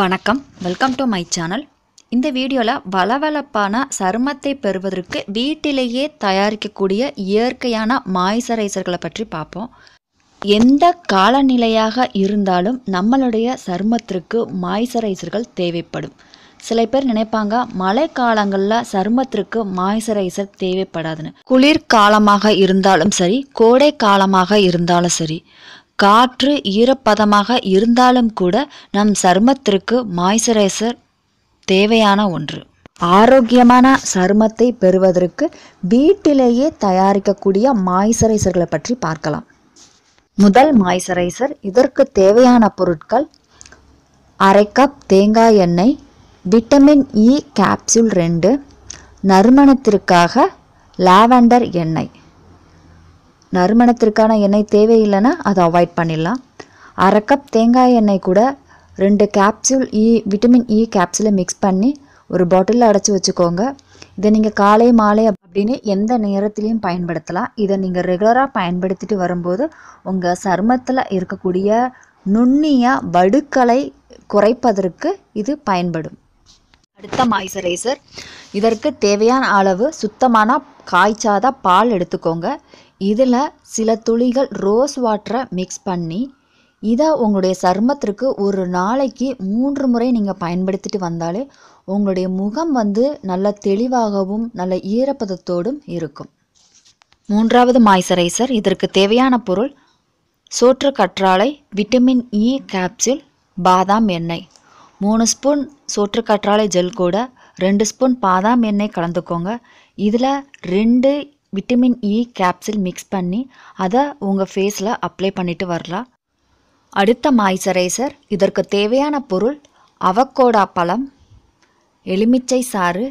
வணக்கம் welcome to my channel இந்த வீடியோவில் வளவளப்பான சருமத்தை பெறுவதற்கு வீட்டிலேயே தயாரிக்கக்கூடிய இயற்கையான மாய்சரைசர்களை பற்றி பார்ப்போம் எந்த காலநிலையாக இருந்தாலும் நம்மளுடைய சருமத்திற்கு மாய்சரைசர்கள் தேவைப்படும் சில பேர் நினைப்பாங்க மழை காலங்களில் சருமத்திற்கு மாய்சரைசர் தேவைப்படாதுன்னு குளிர்காலமாக இருந்தாலும் சரி கோடை காலமாக இருந்தாலும் சரி காற்று ஈரப்பதமாக இருந்தாலும் கூட நம் சருமத்திற்கு மாய்ஸ்சரைசர் தேவையான ஒன்று ஆரோக்கியமான சருமத்தை பெறுவதற்கு வீட்டிலேயே தயாரிக்கக்கூடிய மாய்ஸ்சரைசர்களை பற்றி பார்க்கலாம் முதல் மாய்ஸ்சரைசர் இதற்கு தேவையான பொருட்கள் அரை கப் தேங்காய் எண்ணெய் விட்டமின் இ கேப்சூல் ரெண்டு நறுமணத்திற்காக லாவெண்டர் எண்ணெய் நறுமணத்திற்கான எண்ணெய் தேவையில்லைன்னா அதை அவாய்ட் பண்ணிடலாம் அரை கப் தேங்காய் எண்ணெய் கூட ரெண்டு கேப்சூல் இ விட்டமின் இ கேப்சூலை மிக்ஸ் பண்ணி ஒரு பாட்டிலில் அடைச்சி வச்சுக்கோங்க இதை நீங்கள் காலை மாலை அப்படின்னு எந்த நேரத்துலையும் பயன்படுத்தலாம் இதை நீங்கள் ரெகுலராக பயன்படுத்திட்டு வரும்போது உங்கள் சருமத்தில் இருக்கக்கூடிய நுண்ணிய வடுக்களை குறைப்பதற்கு இது பயன்படும் அடுத்த மாய்ஸ்சரைசர் இதற்கு தேவையான அளவு சுத்தமான காய்ச்சாத பால் எடுத்துக்கோங்க இதில் சில துளிகள் ரோஸ் வாட்டரை மிக்ஸ் பண்ணி இதை உங்களுடைய சருமத்திற்கு ஒரு நாளைக்கு மூன்று முறை நீங்கள் பயன்படுத்திட்டு வந்தாலே உங்களுடைய முகம் வந்து நல்ல தெளிவாகவும் நல்ல ஈரப்பதத்தோடும் இருக்கும் மூன்றாவது மாய்ஸ்சரைசர் இதற்கு தேவையான பொருள் சோற்று கற்றாழை விட்டமின் இ கேப்சில் பாதாம் எண்ணெய் மூணு ஸ்பூன் சோற்று கற்றாழை ஜெல் கூட ரெண்டு ஸ்பூன் பாதாம் எண்ணெய் கலந்துக்கோங்க இதில் ரெண்டு விட்டமின் இ கேப்சில் மிக்ஸ் பண்ணி அதை உங்கள் ஃபேஸில் அப்ளை பண்ணிட்டு வரலாம் அடுத்த மாய்ச்சரைசர் இதற்கு தேவையான பொருள் அவக்கோடா பழம் எலுமிச்சை சாறு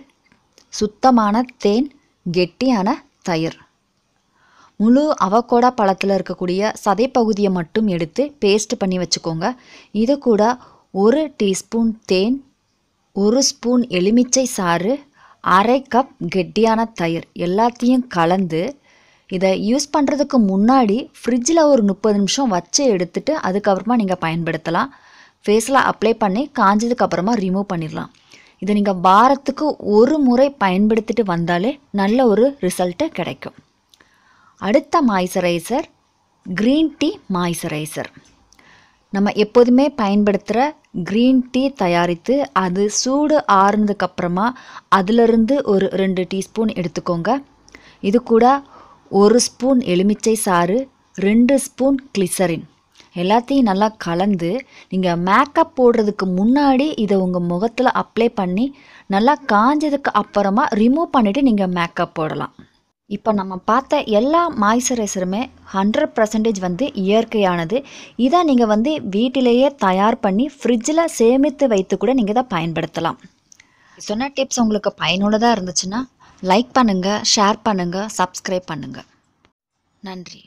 சுத்தமான தேன் கெட்டியான தயிர் முழு அவக்கோடா பழத்தில் இருக்கக்கூடிய சதைப்பகுதியை மட்டும் எடுத்து பேஸ்ட் பண்ணி வச்சுக்கோங்க இது கூட ஒரு டீஸ்பூன் தேன் ஒரு ஸ்பூன் எலுமிச்சை சாறு அரை கப் கெட்டியான தயிர் எல்லாத்தையும் கலந்து இதை யூஸ் பண்ணுறதுக்கு முன்னாடி ஃப்ரிட்ஜில் ஒரு முப்பது நிமிஷம் வச்சு எடுத்துட்டு அதுக்கப்புறமா நீங்கள் பயன்படுத்தலாம் ஃபேஸில் அப்ளை பண்ணி காஞ்சதுக்கப்புறமா ரிமூவ் பண்ணிடலாம் இதை நீங்கள் வாரத்துக்கு ஒரு முறை பயன்படுத்திட்டு வந்தாலே நல்ல ஒரு ரிசல்ட்டு கிடைக்கும் அடுத்த மாய்ஸரைசர் க்ரீன் டீ மாய்ஸரைசர் நம்ம எப்போதுமே பயன்படுத்துகிற க்ரீன் டீ தயாரித்து அது சூடு ஆறுனதுக்கப்புறமா அதிலிருந்து ஒரு ரெண்டு டீஸ்பூன் எடுத்துக்கோங்க இது கூட ஒரு ஸ்பூன் எலுமிச்சை சாறு ரெண்டு ஸ்பூன் கிளிசரின் எல்லாத்தையும் நல்லா கலந்து நீங்கள் மேக்கப் போடுறதுக்கு முன்னாடி இதை உங்கள் முகத்தில் அப்ளை பண்ணி நல்லா காஞ்சதுக்கு அப்புறமா ரிமூவ் பண்ணிவிட்டு நீங்கள் மேக்கப் போடலாம் இப்போ நம்ம பார்த்த எல்லா மாய்ஸ்சரைசருமே ஹண்ட்ரட் பர்சன்டேஜ் வந்து இயற்கையானது இதை நீங்கள் வந்து வீட்டிலேயே தயார் பண்ணி ஃப்ரிட்ஜில் சேமித்து வைத்து கூட நீங்கள் இதை பயன்படுத்தலாம் சொன்ன டிப்ஸ் உங்களுக்கு பயனுள்ளதாக இருந்துச்சுன்னா லைக் பண்ணுங்கள் ஷேர் பண்ணுங்கள் சப்ஸ்கிரைப் பண்ணுங்கள் நன்றி